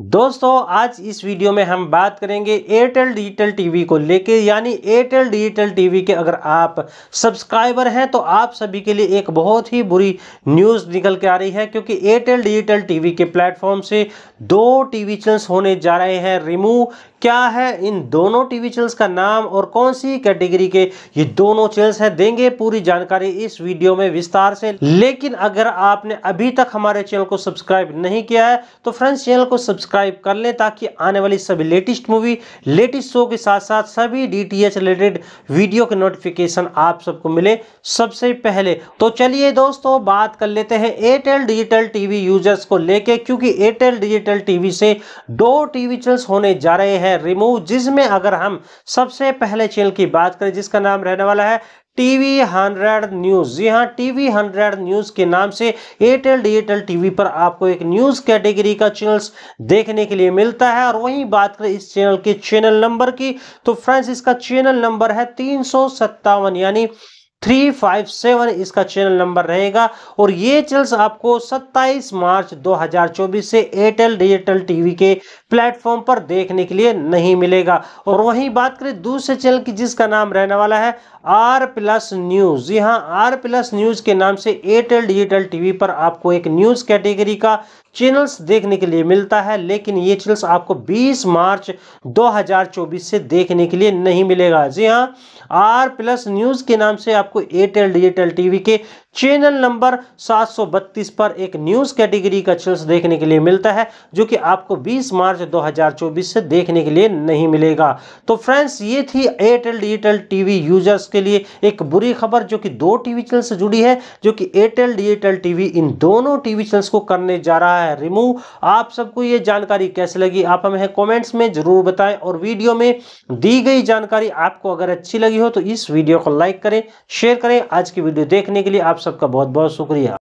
दोस्तों आज इस वीडियो में हम बात करेंगे एयरटेल डिजिटल टीवी को लेके यानी एयरटेल डिजिटल टीवी के अगर आप सब्सक्राइबर हैं तो आप सभी के लिए एक बहुत ही बुरी न्यूज़ निकल के आ रही है क्योंकि एयरटेल डिजिटल टीवी के प्लेटफॉर्म से दो टीवी चैनल्स होने जा रहे हैं रिमूव क्या है इन दोनों टीवी चैनल्स का नाम और कौन सी कैटेगरी के ये दोनों चैनल्स हैं देंगे पूरी जानकारी इस वीडियो में विस्तार से लेकिन अगर आपने अभी तक हमारे चैनल को सब्सक्राइब नहीं किया है तो फ्रेंड्स चैनल को सब्सक्राइब सब्सक्राइब कर लें ताकि आने वाली सभी लेटेस्ट मूवी लेटेस्ट शो के साथ साथ सभी डीटीएच रिलेटेड वीडियो के नोटिफिकेशन आप सबको मिले सबसे पहले तो चलिए दोस्तों बात कर लेते हैं एयरटेल डिजिटल टीवी यूजर्स को लेके क्योंकि एयरटेल डिजिटल टीवी से दो टीवी चैनल्स होने जा रहे हैं रिमूव जिसमें अगर हम सबसे पहले चैनल की बात करें जिसका नाम रहने वाला है टीवी हंड्रेड न्यूज़ जी हाँ टीवी हंड्रेड न्यूज़ के नाम से एयरटेल डिजिटल टीवी पर आपको एक न्यूज़ कैटेगरी का चैनल्स देखने के लिए मिलता है और वहीं बात करें इस चैनल के चैनल नंबर की तो फ्रेंड्स इसका चैनल नंबर है तीन यानी थ्री फाइव सेवन इसका चैनल नंबर रहेगा और ये चैनल्स आपको 27 मार्च 2024 से एयरटेल डिजिटल टीवी के प्लेटफॉर्म पर देखने के लिए नहीं मिलेगा और वहीं बात करें दूसरे चैनल की जिसका नाम रहने वाला है आर प्लस न्यूज़ जी हाँ आर प्लस न्यूज़ के नाम से एयरटेल डिजिटल टीवी पर आपको एक न्यूज़ कैटेगरी का चैनल्स देखने के लिए मिलता है लेकिन ये चैनल्स आपको 20 मार्च 2024 से देखने के लिए नहीं मिलेगा जी हाँ आर प्लस न्यूज़ के नाम से आप आपको एयरटेल डिजिटल टीवी के चैनल नंबर 732 पर एक न्यूज़ कैटेगरी का चिल्स देखने के लिए मिलता है जो कि आपको 20 मार्च 2024 से देखने के लिए नहीं मिलेगा तो फ्रेंड्स ये थी एयरटेल डिजिटल टीवी यूजर्स के लिए एक बुरी खबर जो कि दो टीवी चैनल से जुड़ी है जो कि एयरटेल डिजिटल टीवी इन दोनों टीवी चैनल्स को करने जा रहा है रिमूव आप सबको ये जानकारी कैसे लगी आप हमें कॉमेंट्स में ज़रूर बताएं और वीडियो में दी गई जानकारी आपको अगर अच्छी लगी हो तो इस वीडियो को लाइक करें शेयर करें आज की वीडियो देखने के लिए आप सबका बहुत बहुत शुक्रिया